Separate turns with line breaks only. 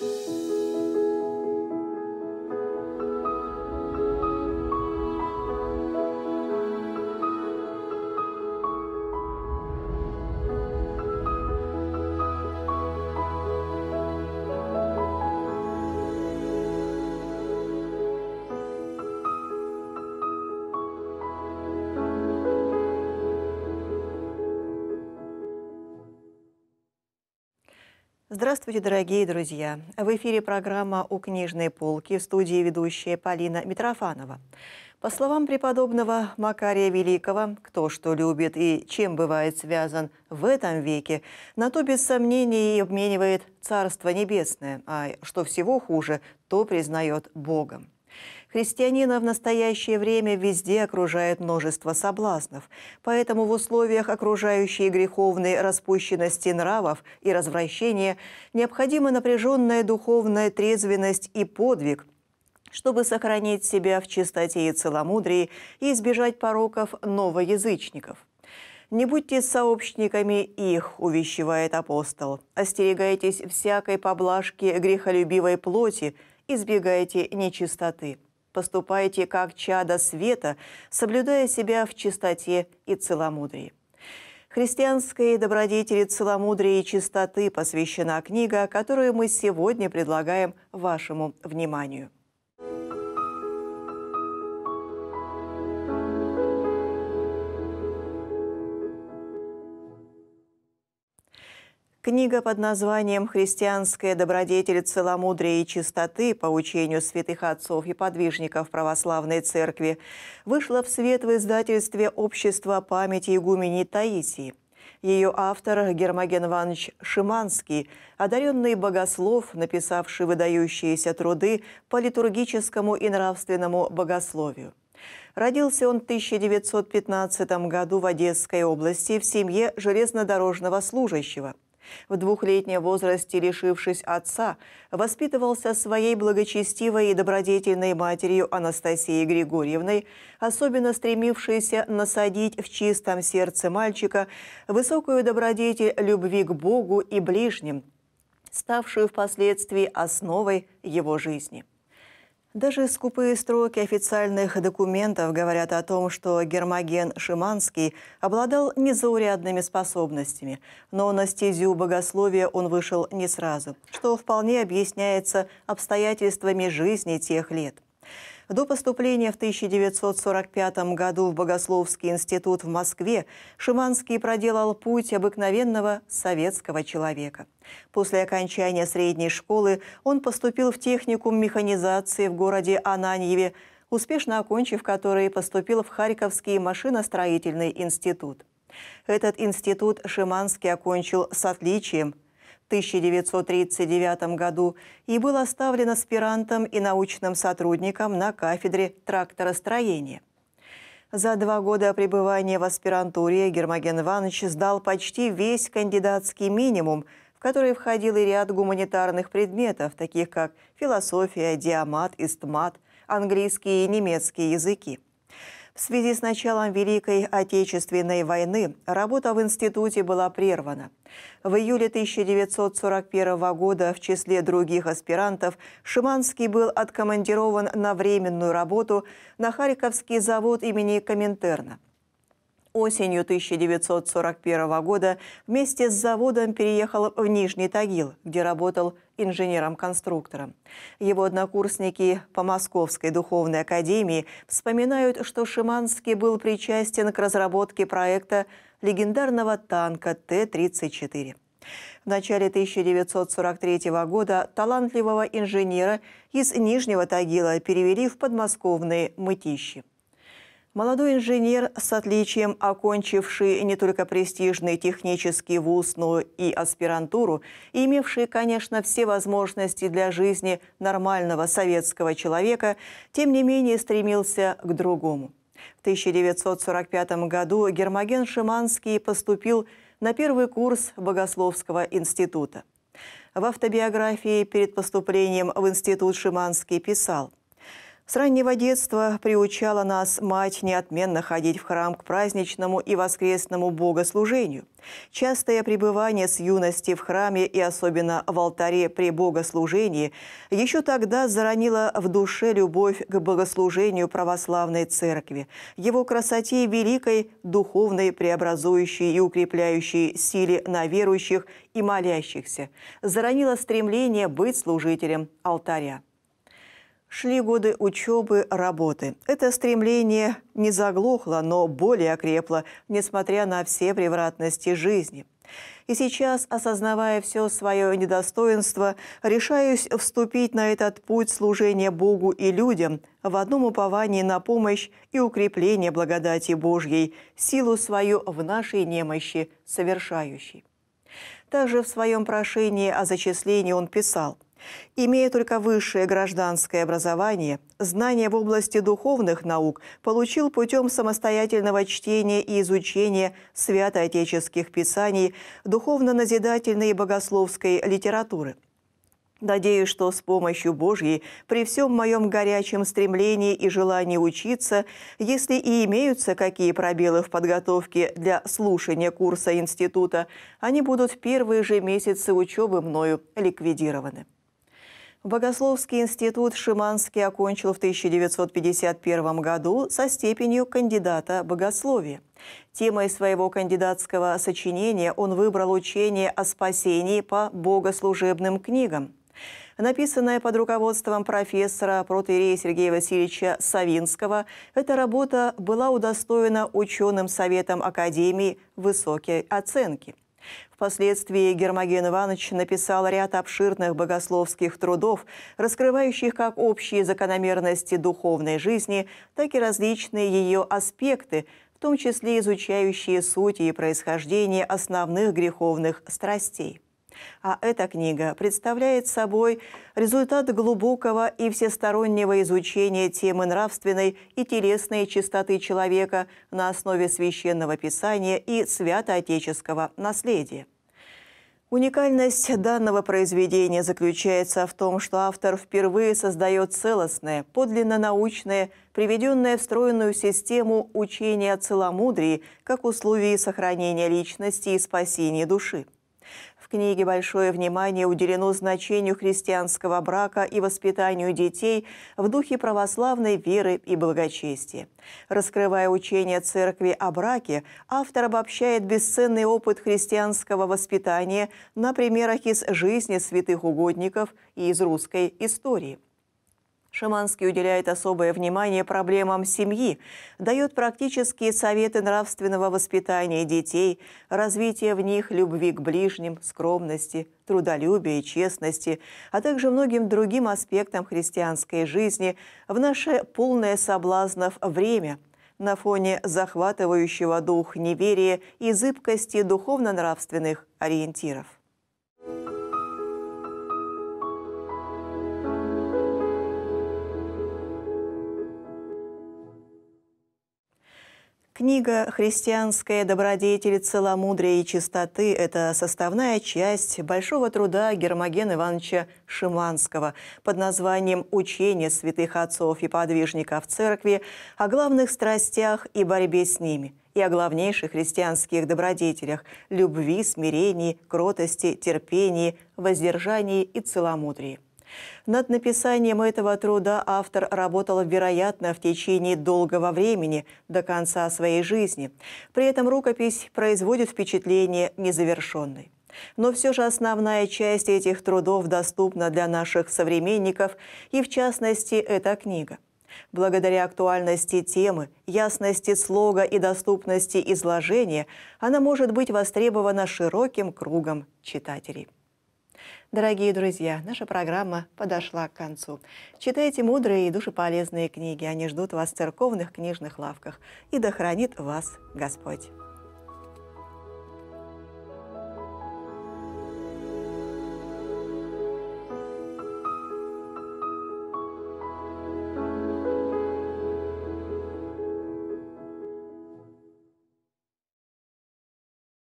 you. Здравствуйте, дорогие друзья! В эфире программа «У книжной полки» в студии ведущая Полина Митрофанова. По словам преподобного Макария Великого, кто что любит и чем бывает связан в этом веке, на то без сомнений и обменивает Царство Небесное, а что всего хуже, то признает Богом. Христианина в настоящее время везде окружает множество соблазнов. Поэтому в условиях окружающей греховной распущенности нравов и развращения необходима напряженная духовная трезвенность и подвиг, чтобы сохранить себя в чистоте и целомудрии и избежать пороков новоязычников. «Не будьте сообщниками их», – увещевает апостол. «Остерегайтесь всякой поблажки грехолюбивой плоти, избегайте нечистоты». Поступайте как чада света, соблюдая себя в чистоте и целомудрии. Христианской добродетели целомудрия и чистоты посвящена книга, которую мы сегодня предлагаем вашему вниманию. Книга под названием «Христианская добродетель целомудрия и чистоты» по учению святых отцов и подвижников Православной Церкви вышла в свет в издательстве «Общество памяти игумени Таисии». Ее автор Гермоген Иванович Шиманский, одаренный богослов, написавший выдающиеся труды по литургическому и нравственному богословию. Родился он в 1915 году в Одесской области в семье железнодорожного служащего – в двухлетнем возрасте, лишившись отца, воспитывался своей благочестивой и добродетельной матерью Анастасией Григорьевной, особенно стремившейся насадить в чистом сердце мальчика высокую добродетель любви к Богу и ближним, ставшую впоследствии основой его жизни. Даже скупые строки официальных документов говорят о том, что Гермоген Шиманский обладал незаурядными способностями, но на стезию богословия он вышел не сразу, что вполне объясняется обстоятельствами жизни тех лет. До поступления в 1945 году в Богословский институт в Москве Шиманский проделал путь обыкновенного советского человека. После окончания средней школы он поступил в техникум механизации в городе Ананьеве, успешно окончив который поступил в Харьковский машиностроительный институт. Этот институт Шиманский окончил с отличием – 1939 году и был оставлен аспирантом и научным сотрудником на кафедре тракторостроения. За два года пребывания в аспирантуре Гермоген Иванович сдал почти весь кандидатский минимум, в который входил и ряд гуманитарных предметов, таких как философия, диамат, истмат, английский и немецкий языки. В связи с началом Великой Отечественной войны работа в институте была прервана. В июле 1941 года в числе других аспирантов Шиманский был откомандирован на временную работу на Харьковский завод имени Коминтерна – Осенью 1941 года вместе с заводом переехал в Нижний Тагил, где работал инженером-конструктором. Его однокурсники по Московской духовной академии вспоминают, что Шиманский был причастен к разработке проекта легендарного танка Т-34. В начале 1943 года талантливого инженера из Нижнего Тагила перевели в подмосковные Мытищи. Молодой инженер с отличием, окончивший не только престижный технический вуз, но и аспирантуру, и имевший, конечно, все возможности для жизни нормального советского человека, тем не менее стремился к другому. В 1945 году Гермоген Шиманский поступил на первый курс Богословского института. В автобиографии перед поступлением в институт Шиманский писал – с раннего детства приучала нас мать неотменно ходить в храм к праздничному и воскресному богослужению. Частое пребывание с юности в храме и особенно в алтаре при богослужении еще тогда заронило в душе любовь к богослужению православной церкви, его красоте и великой духовной преобразующей и укрепляющей силе на верующих и молящихся, заронило стремление быть служителем алтаря. Шли годы учебы, работы. Это стремление не заглохло, но более окрепло, несмотря на все превратности жизни. И сейчас, осознавая все свое недостоинство, решаюсь вступить на этот путь служения Богу и людям в одном уповании на помощь и укрепление благодати Божьей, силу свою в нашей немощи совершающей. Также в своем прошении о зачислении он писал – Имея только высшее гражданское образование, знания в области духовных наук получил путем самостоятельного чтения и изучения святоотеческих писаний, духовно-назидательной и богословской литературы. Надеюсь, что с помощью Божьей при всем моем горячем стремлении и желании учиться, если и имеются какие пробелы в подготовке для слушания курса института, они будут в первые же месяцы учебы мною ликвидированы. Богословский институт Шиманский окончил в 1951 году со степенью кандидата богословия. Темой своего кандидатского сочинения он выбрал учение о спасении по богослужебным книгам. Написанная под руководством профессора протеерея Сергея Васильевича Савинского, эта работа была удостоена ученым советом Академии высокой оценки – Впоследствии Гермоген Иванович написал ряд обширных богословских трудов, раскрывающих как общие закономерности духовной жизни, так и различные ее аспекты, в том числе изучающие суть и происхождение основных греховных страстей. А эта книга представляет собой результат глубокого и всестороннего изучения темы нравственной и телесной чистоты человека на основе священного писания и святоотеческого наследия. Уникальность данного произведения заключается в том, что автор впервые создает целостное, подлинно научное, приведенное в стройную систему учения о целомудрии как условии сохранения личности и спасения души книге большое внимание уделено значению христианского брака и воспитанию детей в духе православной веры и благочестия. Раскрывая учение церкви о браке, автор обобщает бесценный опыт христианского воспитания на примерах из жизни святых угодников и из русской истории – Шаманский уделяет особое внимание проблемам семьи, дает практические советы нравственного воспитания детей, развития в них любви к ближним, скромности, трудолюбия и честности, а также многим другим аспектам христианской жизни в наше полное соблазнов время – на фоне захватывающего дух неверия и зыбкости духовно-нравственных ориентиров. Книга «Христианская добродетель, целомудрия и чистоты» – это составная часть большого труда Гермогена Ивановича Шиманского под названием «Учение святых отцов и подвижников церкви о главных страстях и борьбе с ними» и о главнейших христианских добродетелях – любви, смирении, кротости, терпении, воздержании и целомудрии. Над написанием этого труда автор работал, вероятно, в течение долгого времени, до конца своей жизни. При этом рукопись производит впечатление незавершенной. Но все же основная часть этих трудов доступна для наших современников, и в частности эта книга. Благодаря актуальности темы, ясности слога и доступности изложения она может быть востребована широким кругом читателей. Дорогие друзья, наша программа подошла к концу. Читайте мудрые и душеполезные книги. Они ждут вас в церковных книжных лавках. И да хранит вас Господь!